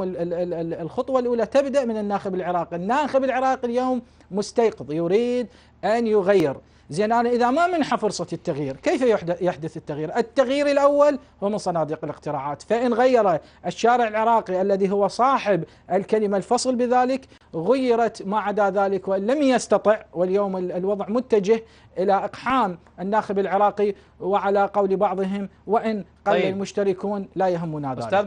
الخطوة الأولى تبدأ من الناخب العراقي الناخب العراقي اليوم مستيقظ يريد أن يغير زين أنا إذا ما منح فرصة التغيير كيف يحدث التغيير التغيير الأول هو من صناديق الاقتراعات فإن غير الشارع العراقي الذي هو صاحب الكلمة الفصل بذلك غيرت ما عدا ذلك وإن لم يستطع واليوم الوضع متجه إلى إقحام الناخب العراقي وعلى قول بعضهم وإن قل طيب. المشتركون لا يهمنا ذلك